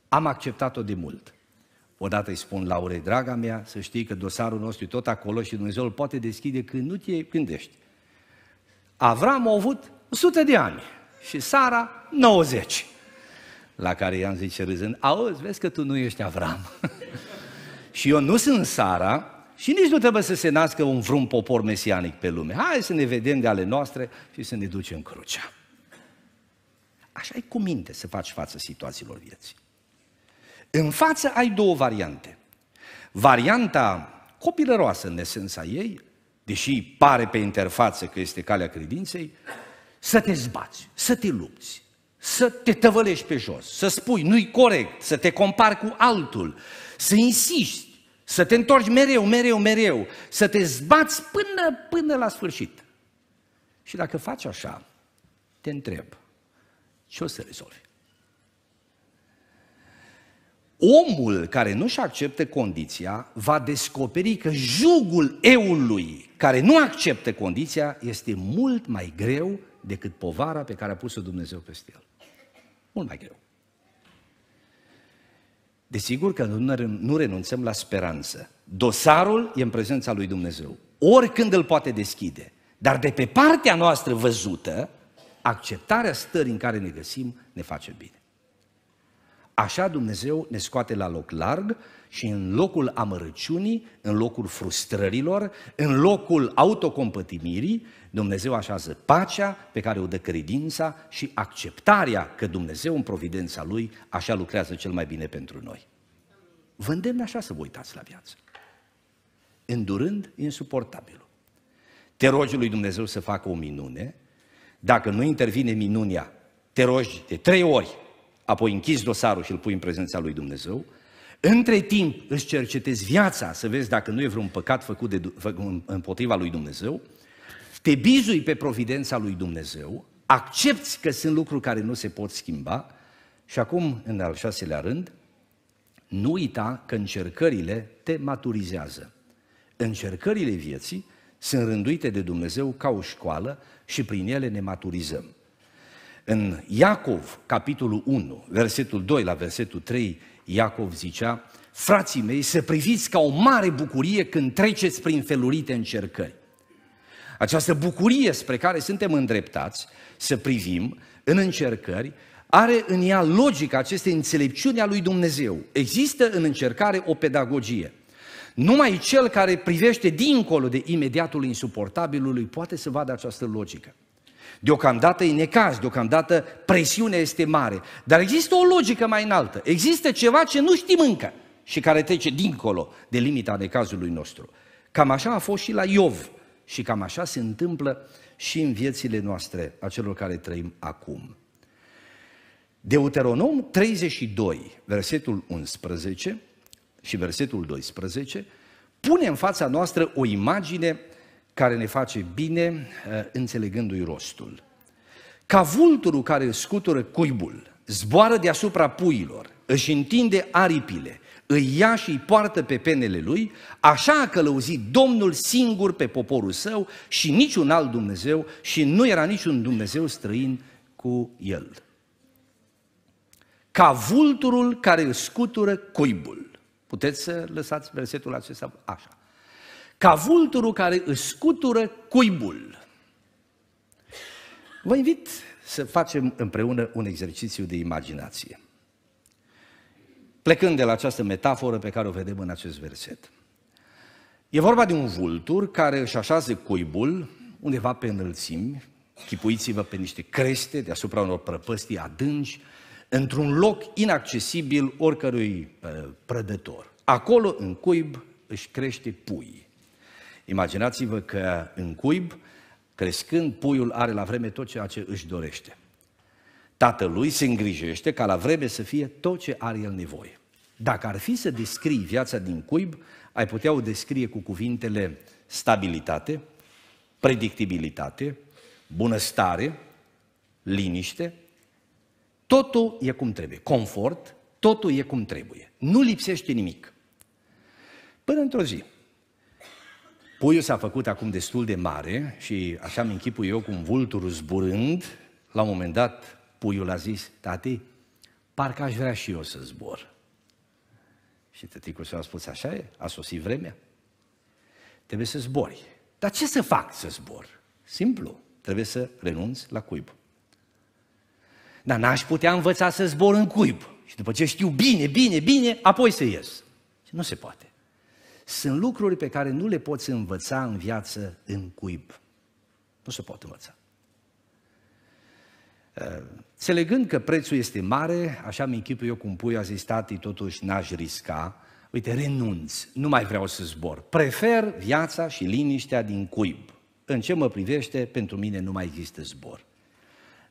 Am acceptat-o de mult. Odată îi spun Laurei, draga mea, să știi că dosarul nostru e tot acolo și Dumnezeu îl poate deschide când nu te gândești. Avram a avut 100 de ani și Sara 90. La care i-am zis, râzând, auzi, vezi că tu nu ești Avram. și eu nu sunt Sara și nici nu trebuie să se nască un vreun popor mesianic pe lume. Hai să ne vedem de ale noastre și să ne ducem crucea. Așa e cu minte să faci față situațiilor vieții. În față ai două variante. Varianta copilăroasă în esența ei, deși pare pe interfață că este calea credinței, să te zbați, să te lupți, să te tăvălești pe jos, să spui nu-i corect, să te compari cu altul, să insisti, să te întorci mereu, mereu, mereu, să te zbați până, până la sfârșit. Și dacă faci așa, te întreb, ce o să rezolvi? Omul care nu-și acceptă condiția va descoperi că jugul eului care nu acceptă condiția este mult mai greu decât povara pe care a pus-o Dumnezeu peste el. Mult mai greu. Desigur că nu renunțăm la speranță. Dosarul e în prezența lui Dumnezeu. Oricând îl poate deschide. Dar de pe partea noastră văzută, acceptarea stării în care ne găsim ne face bine. Așa Dumnezeu ne scoate la loc larg și în locul amărăciunii, în locul frustrărilor, în locul autocompătimirii, Dumnezeu așează pacea pe care o dă credința și acceptarea că Dumnezeu în providența Lui așa lucrează cel mai bine pentru noi. Vă îndemn așa să vă uitați la viață. Îndurând insuportabilul. Te rogi lui Dumnezeu să facă o minune, dacă nu intervine minunea, te rogi de trei ori, apoi închizi dosarul și îl pui în prezența lui Dumnezeu, între timp îți cercetezi viața să vezi dacă nu e vreun păcat făcut de, fă, împotriva lui Dumnezeu te bizui pe providența lui Dumnezeu, accepti că sunt lucruri care nu se pot schimba și acum, în al șaselea rând, nu uita că încercările te maturizează. Încercările vieții sunt rânduite de Dumnezeu ca o școală și prin ele ne maturizăm. În Iacov, capitolul 1, versetul 2 la versetul 3, Iacov zicea, frații mei, să priviți ca o mare bucurie când treceți prin felurite încercări. Această bucurie spre care suntem îndreptați să privim în încercări are în ea logica acestei înțelepciuni a lui Dumnezeu. Există în încercare o pedagogie. Numai cel care privește dincolo de imediatul insuportabilului poate să vadă această logică. Deocamdată e necaz, deocamdată presiunea este mare, dar există o logică mai înaltă. Există ceva ce nu știm încă și care trece dincolo de limita necazului nostru. Cam așa a fost și la Iov. Și cam așa se întâmplă și în viețile noastre, a celor care trăim acum. Deuteronom 32, versetul 11 și versetul 12, pune în fața noastră o imagine care ne face bine uh, înțelegându-i rostul. Ca vulturul care scutură cuibul, zboară deasupra puilor, își întinde aripile îi ia și îi poartă pe penele lui, așa a călăuzit Domnul singur pe poporul său și niciun alt Dumnezeu și nu era niciun Dumnezeu străin cu el. Ca vulturul care îl scutură cuibul. Puteți să lăsați versetul acesta așa. Ca vulturul care îl scutură cuibul. Vă invit să facem împreună un exercițiu de imaginație. Plecând de la această metaforă pe care o vedem în acest verset. E vorba de un vultur care își așează cuibul undeva pe înălțimi, chipuiți-vă pe niște creste deasupra unor prăpăstii adânci, într-un loc inaccesibil oricărui uh, prădător. Acolo, în cuib, își crește pui. Imaginați-vă că în cuib, crescând, puiul are la vreme tot ceea ce își dorește. Tatălui se îngrijește ca la vreme să fie tot ce are el nevoie. Dacă ar fi să descrii viața din cuib, ai putea o descrie cu cuvintele stabilitate, predictibilitate, bunăstare, liniște, totul e cum trebuie, confort, totul e cum trebuie. Nu lipsește nimic. Până într-o zi, puiul s-a făcut acum destul de mare și așa mi închipu eu un vulturul zburând, la un moment dat Puiul a zis, tati, parcă aș vrea și eu să zbor. Și tăticul s a spus, așa e, a sosit vremea. Trebuie să zbori. Dar ce să fac să zbor? Simplu, trebuie să renunți la cuib. Dar n-aș putea învăța să zbor în cuib. Și după ce știu bine, bine, bine, apoi să ies. Și nu se poate. Sunt lucruri pe care nu le poți învăța în viață în cuib. Nu se pot învăța. Se legând că prețul este mare, așa mi închipu eu cum pui, a zis tati, totuși n-aș risca, uite, renunț, nu mai vreau să zbor, prefer viața și liniștea din cuib. În ce mă privește, pentru mine nu mai există zbor.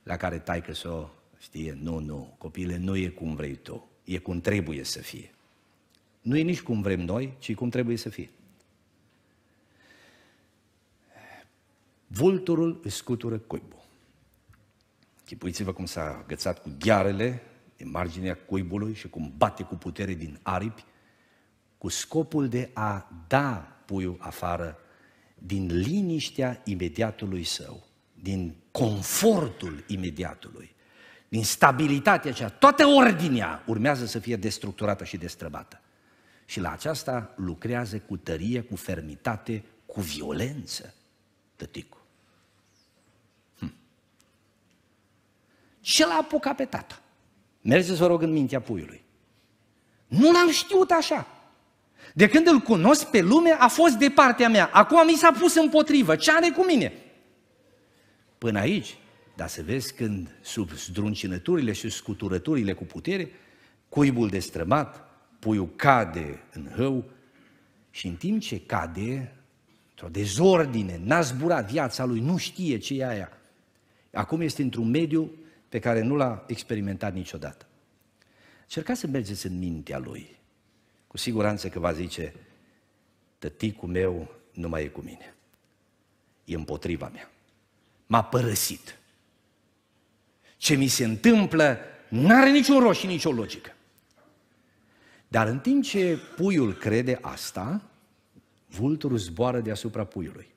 La care că să știe, nu, nu, copile, nu e cum vrei tu, e cum trebuie să fie. Nu e nici cum vrem noi, ci cum trebuie să fie. Vulturul scutură cuib. Chipuiți-vă cum s-a agățat cu ghearele de marginea cuibului și cum bate cu putere din aripi, cu scopul de a da puiul afară din liniștea imediatului său, din confortul imediatului, din stabilitatea aceea. Toată ordinea urmează să fie destructurată și destrăbată. Și la aceasta lucrează cu tărie, cu fermitate, cu violență, tăticul. ce l-a apucat pe tată? Mergeți, vă rog, în mintea puiului. Nu l-am știut așa. De când îl cunosc pe lume, a fost de partea mea. Acum mi s-a pus împotrivă. Ce are cu mine? Până aici, dar să vezi când, sub zdruncinăturile și scuturăturile cu putere, cuibul destrămat, puiul cade în hău și în timp ce cade, într-o dezordine, n-a zburat viața lui, nu știe ce e aia. Acum este într-un mediu pe care nu l-a experimentat niciodată. Cercați să mergeți în mintea lui. Cu siguranță că va zice, tăticul meu nu mai e cu mine. E împotriva mea. M-a părăsit. Ce mi se întâmplă nu are niciun rost și nicio logică. Dar în timp ce puiul crede asta, vulturul zboară deasupra puiului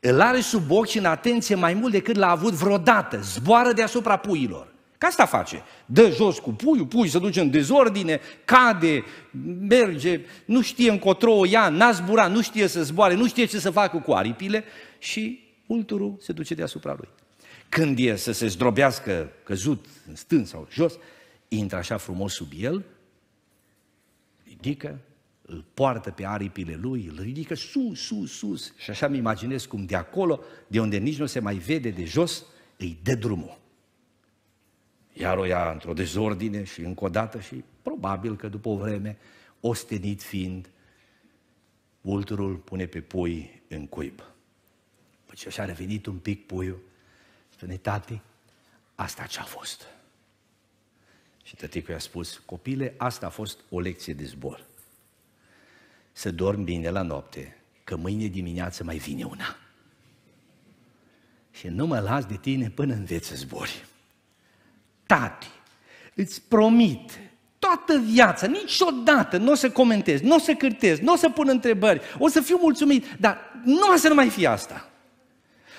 îl are sub ochi și în atenție mai mult decât l-a avut vreodată. Zboară deasupra puilor. Ca asta face. Dă jos cu puiul, pui se duce în dezordine, cade, merge, nu știe încotro o ia, n-a zburat, nu știe să zboare, nu știe ce să facă cu aripile și ulturul se duce deasupra lui. Când e să se zdrobească căzut în stâng sau jos, intră așa frumos sub el, ridică, îl poartă pe aripile lui, îl ridică sus, sus, sus. Și așa mi imaginez cum de acolo, de unde nici nu se mai vede de jos, îi dă drumul. Iar o ia într-o dezordine și încă o dată și probabil că după o vreme, ostenit fiind, vulturul pune pe pui în cuib. Păi și așa a revenit un pic puiul, spune, tati, asta ce-a fost? Și tăticul i-a spus, copile, asta a fost o lecție de zbor să dorm bine la noapte, că mâine dimineață mai vine una. Și nu mă las de tine până în să zbori. Tati, îți promit, toată viața, niciodată nu o să comentez, nu o să cârtez, nu o să pun întrebări, o să fiu mulțumit, dar nu o să nu mai fie asta.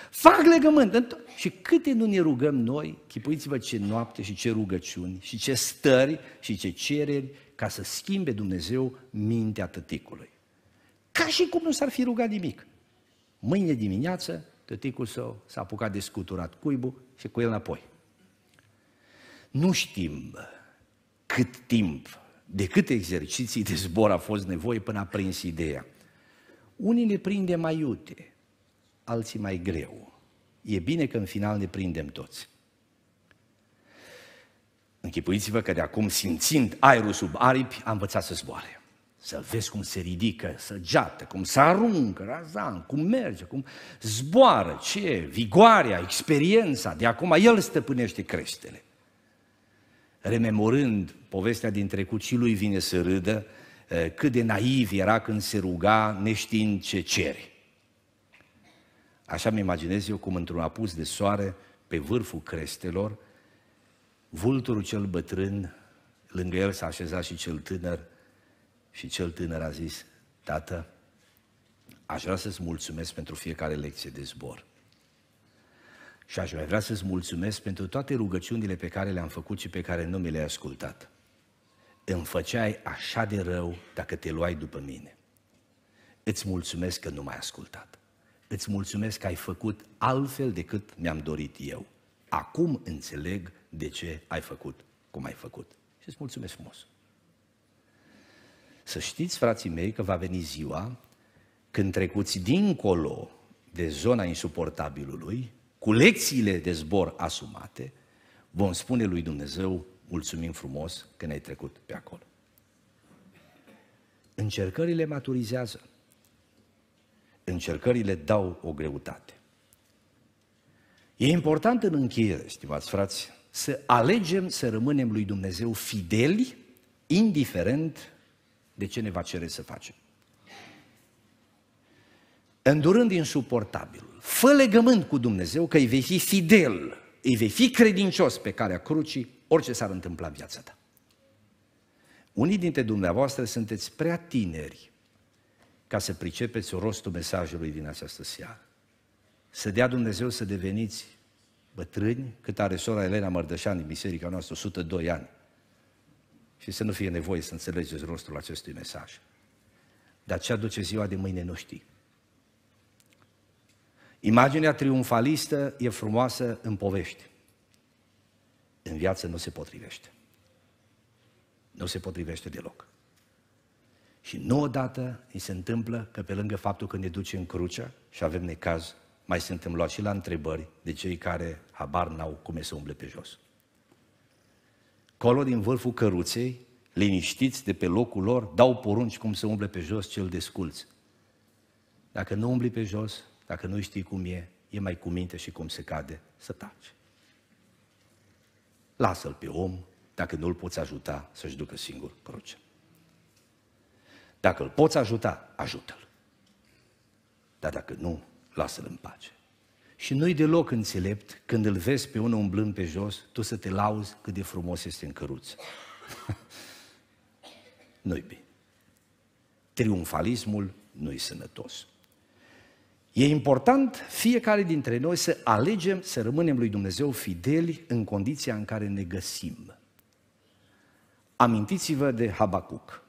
Fac legământ. Și câte nu ne rugăm noi, chipuiți-vă ce noapte și ce rugăciuni și ce stări și ce cereri ca să schimbe Dumnezeu mintea tăticului. Ca și cum nu s-ar fi rugat nimic. Mâine dimineață, tăticul său s-a apucat de scuturat cuibul și cu el înapoi. Nu știm cât timp, de câte exerciții de zbor a fost nevoie până a prins ideea. Unii ne prinde mai iute, alții mai greu. E bine că în final ne prindem toți. Închipuiți-vă că de acum, simțind aerul sub aripi, a învățat să zboare. Să vezi cum se ridică să geată, cum se aruncă razan, cum merge, cum zboară, ce e, vigoarea, experiența. De acum el stăpânește creștele. Rememorând povestea din trecut și lui vine să râdă eh, cât de naiv era când se ruga neștiind ce cere. Așa mi imaginez eu cum într-un apus de soare, pe vârful crestelor, vulturul cel bătrân, lângă el s-a așezat și cel tânăr și cel tânăr a zis, Tată, aș vrea să-ți mulțumesc pentru fiecare lecție de zbor. Și aș mai vrea să-ți mulțumesc pentru toate rugăciunile pe care le-am făcut și pe care nu mi le-ai ascultat. Îmi făceai așa de rău dacă te luai după mine. Îți mulțumesc că nu m-ai ascultat. Îți mulțumesc că ai făcut altfel decât mi-am dorit eu. Acum înțeleg de ce ai făcut cum ai făcut. Și îți mulțumesc frumos. Să știți, frații mei, că va veni ziua când trecuți dincolo de zona insuportabilului, cu lecțiile de zbor asumate, vom spune lui Dumnezeu, mulțumim frumos că ne-ai trecut pe acolo. Încercările maturizează. Încercările dau o greutate. E important în încheiere, stimați frați, să alegem să rămânem lui Dumnezeu fideli, indiferent de ce ne va cere să facem. Îndurând insuportabilul, fă legământ cu Dumnezeu că îi vei fi fidel, îi vei fi credincios pe calea crucii, orice s-ar întâmpla în viața ta. Unii dintre dumneavoastră sunteți prea tineri ca să pricepeți rostul mesajului din această seară. Să dea Dumnezeu să deveniți bătrâni, cât are sora Elena Mărdășan în biserica noastră, 102 ani. Și să nu fie nevoie să înțelegeți rostul acestui mesaj. Dar ce aduce ziua de mâine nu știi. Imaginea triumfalistă e frumoasă în povești. În viață nu se potrivește. Nu se potrivește deloc. Și nu odată îi se întâmplă că pe lângă faptul că ne duce în cruce și avem necaz, mai suntem luați și la întrebări de cei care habar n-au cum e să umble pe jos. Colo din vârful căruței, liniștiți de pe locul lor, dau porunci cum să umble pe jos cel sculți. Dacă nu umbli pe jos, dacă nu știi cum e, e mai cu minte și cum se cade, să taci. Lasă-l pe om, dacă nu-l poți ajuta să-și ducă singur crucea. Dacă îl poți ajuta, ajută-l. Dar dacă nu, lasă-l în pace. Și nu-i deloc înțelept când îl vezi pe unul umblând pe jos, tu să te lauzi cât de frumos este în căruță. nu-i bine. Triumfalismul nu-i sănătos. E important fiecare dintre noi să alegem să rămânem lui Dumnezeu fideli în condiția în care ne găsim. Amintiți-vă de Habacuc.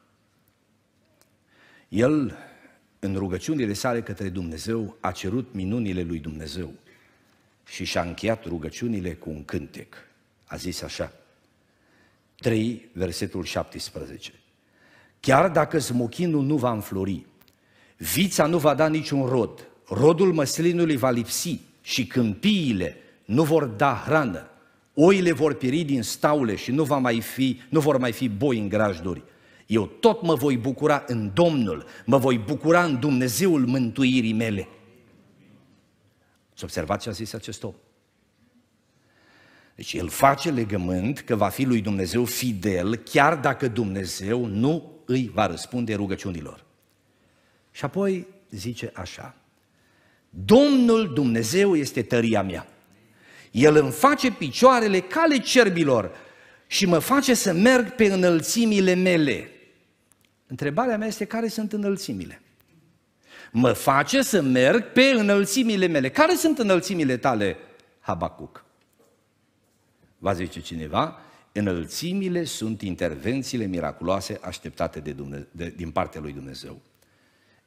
El în rugăciunile sale către Dumnezeu, a cerut minunile lui Dumnezeu și și-a încheiat rugăciunile cu un cântec. A zis așa, 3, versetul 17. Chiar dacă smochinul nu va înflori, vița nu va da niciun rod, rodul măslinului va lipsi și câmpiile nu vor da hrană, oile vor pieri din staule și nu, va mai fi, nu vor mai fi boi în grajduri, eu tot mă voi bucura în Domnul, mă voi bucura în Dumnezeul mântuirii mele. Să observați ce a zis acest om. Deci el face legământ că va fi lui Dumnezeu fidel, chiar dacă Dumnezeu nu îi va răspunde rugăciunilor. Și apoi zice așa, Domnul Dumnezeu este tăria mea. El îmi face picioarele cale cerbilor și mă face să merg pe înălțimile mele. Întrebarea mea este care sunt înălțimile? Mă face să merg pe înălțimile mele. Care sunt înălțimile tale, Habacuc? Va zice cineva, înălțimile sunt intervențiile miraculoase așteptate de Dumne- de, din partea lui Dumnezeu.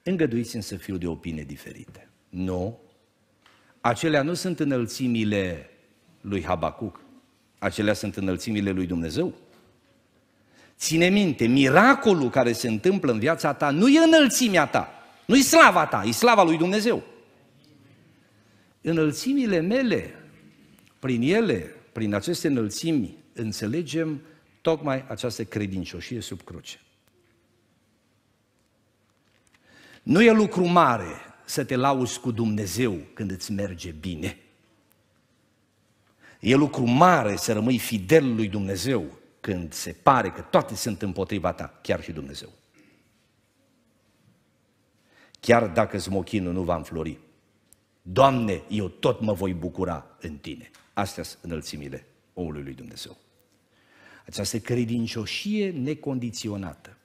Îngăduiți-mi să fiu de opinie diferite. Nu. Acelea nu sunt înălțimile lui Habacuc. Acelea sunt înălțimile lui Dumnezeu. Ține minte, miracolul care se întâmplă în viața ta nu e înălțimea ta, nu e slava ta, e slava lui Dumnezeu. Înălțimile mele, prin ele, prin aceste înălțimi, înțelegem tocmai această credincioșie sub cruce. Nu e lucru mare să te lauzi cu Dumnezeu când îți merge bine. E lucru mare să rămâi fidel lui Dumnezeu când se pare că toate sunt împotriva ta, chiar și Dumnezeu. Chiar dacă smochinul nu va înflori, Doamne, eu tot mă voi bucura în Tine. Astea sunt înălțimile omului lui Dumnezeu. Această credincioșie necondiționată,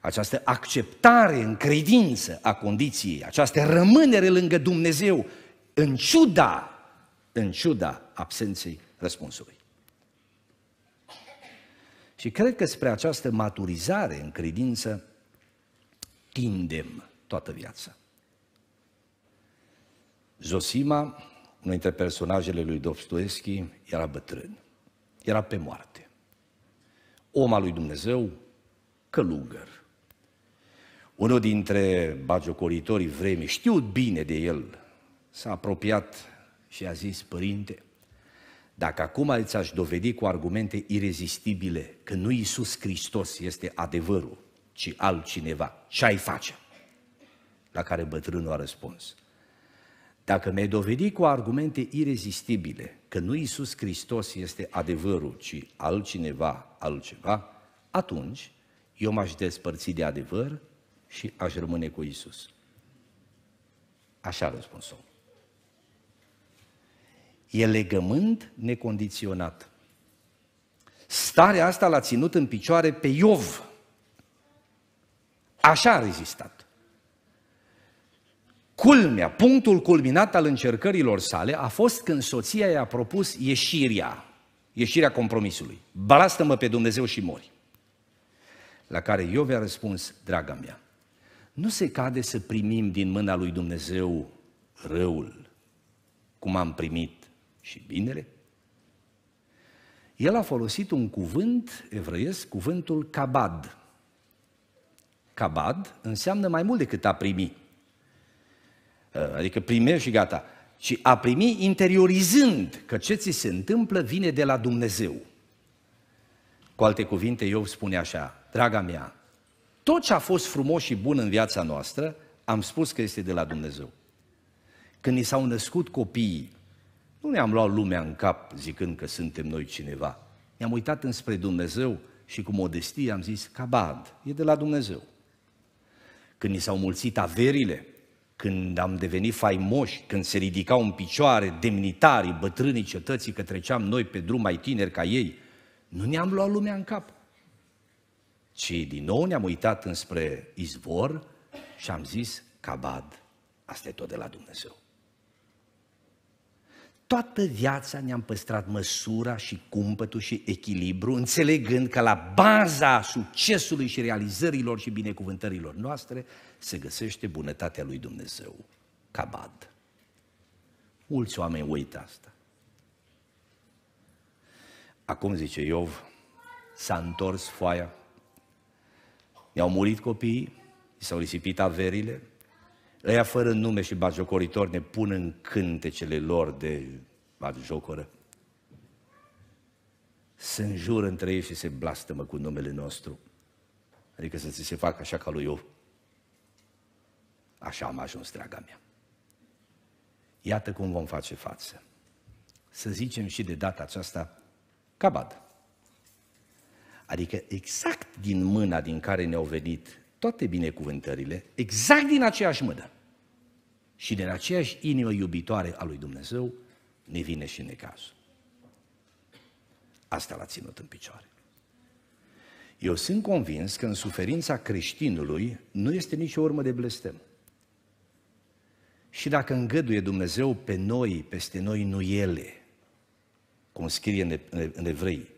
această acceptare în credință a condiției, această rămânere lângă Dumnezeu, în ciuda, în ciuda absenței răspunsului. Și cred că spre această maturizare în credință tindem toată viața. Zosima, unul dintre personajele lui Dostoevski, era bătrân. Era pe moarte. Oma lui Dumnezeu, călugăr. Unul dintre bagiocoritorii vremii, știut bine de el, s-a apropiat și a zis, părinte, dacă acum îți aș dovedi cu argumente irezistibile că nu Iisus Hristos este adevărul, ci altcineva, ce ai face? La care bătrânul a răspuns, dacă mi-ai dovedi cu argumente irezistibile că nu Iisus Hristos este adevărul, ci altcineva, altceva, atunci eu m-aș despărți de adevăr și aș rămâne cu Iisus. Așa a răspuns omul. E legământ necondiționat. Starea asta l-a ținut în picioare pe Iov. Așa a rezistat. Culmea, punctul culminat al încercărilor sale a fost când soția i-a propus ieșirea, ieșirea compromisului. Balastă-mă pe Dumnezeu și mori. La care Iov a răspuns, draga mea, nu se cade să primim din mâna lui Dumnezeu răul, cum am primit, și binele? El a folosit un cuvânt evreiesc, cuvântul kabad. Kabad înseamnă mai mult decât a primi. Ă, adică primești și gata. Și a primi interiorizând că ce ți se întâmplă vine de la Dumnezeu. Cu alte cuvinte, eu spune așa, draga mea, tot ce a fost frumos și bun în viața noastră, am spus că este de la Dumnezeu. Când ni s-au născut copiii, nu ne-am luat lumea în cap zicând că suntem noi cineva. Ne-am uitat înspre Dumnezeu și cu modestie am zis, cabad, e de la Dumnezeu. Când ni s-au mulțit averile, când am devenit faimoși, când se ridicau în picioare demnitarii, bătrânii cetății, că treceam noi pe drum mai tineri ca ei, nu ne-am luat lumea în cap. Ci din nou ne-am uitat înspre izvor și am zis, cabad, asta e tot de la Dumnezeu. Toată viața ne-am păstrat măsura și cumpătul și echilibru, înțelegând că la baza succesului și realizărilor și binecuvântărilor noastre se găsește bunătatea lui Dumnezeu, cabad. Mulți oameni uită asta. Acum, zice Iov, s-a întors foaia, i-au murit copiii, i s-au risipit averile, Ăia fără nume și bagiocoritori ne pun în cântecele lor de bagiocoră. Se înjură între ei și se blastămă cu numele nostru. Adică să ți se facă așa ca lui eu, Așa am ajuns, draga mea. Iată cum vom face față. Să zicem și de data aceasta, cabad. Adică exact din mâna din care ne-au venit toate binecuvântările, exact din aceeași mână. Și din aceeași inimă iubitoare a lui Dumnezeu ne vine și necazul. Asta l-a ținut în picioare. Eu sunt convins că în suferința creștinului nu este nicio urmă de blestem. Și dacă îngăduie Dumnezeu pe noi, peste noi, nu ele, cum scrie în evrei,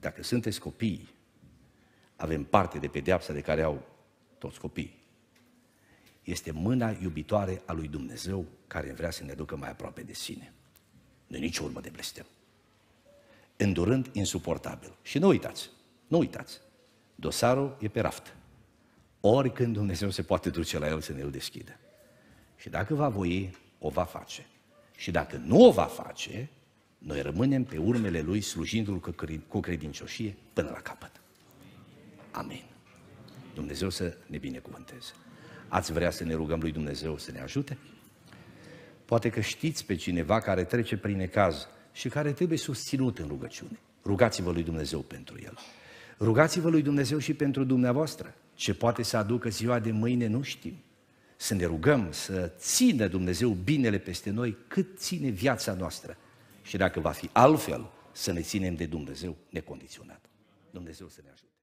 dacă sunteți copii, avem parte de pedeapsa de care au toți copiii este mâna iubitoare a lui Dumnezeu care vrea să ne ducă mai aproape de sine. Nu nici urmă de blestem. Îndurând insuportabil. Și nu uitați, nu uitați, dosarul e pe raft. Oricând Dumnezeu se poate duce la el să ne-l deschidă. Și dacă va voi, o va face. Și dacă nu o va face, noi rămânem pe urmele lui slujindu-l cu credincioșie până la capăt. Amin. Dumnezeu să ne binecuvânteze. Ați vrea să ne rugăm lui Dumnezeu să ne ajute? Poate că știți pe cineva care trece prin necaz și care trebuie susținut în rugăciune. Rugați-vă lui Dumnezeu pentru el. Rugați-vă lui Dumnezeu și pentru dumneavoastră. Ce poate să aducă ziua de mâine, nu știm. Să ne rugăm să țină Dumnezeu binele peste noi cât ține viața noastră. Și dacă va fi altfel, să ne ținem de Dumnezeu necondiționat. Dumnezeu să ne ajute.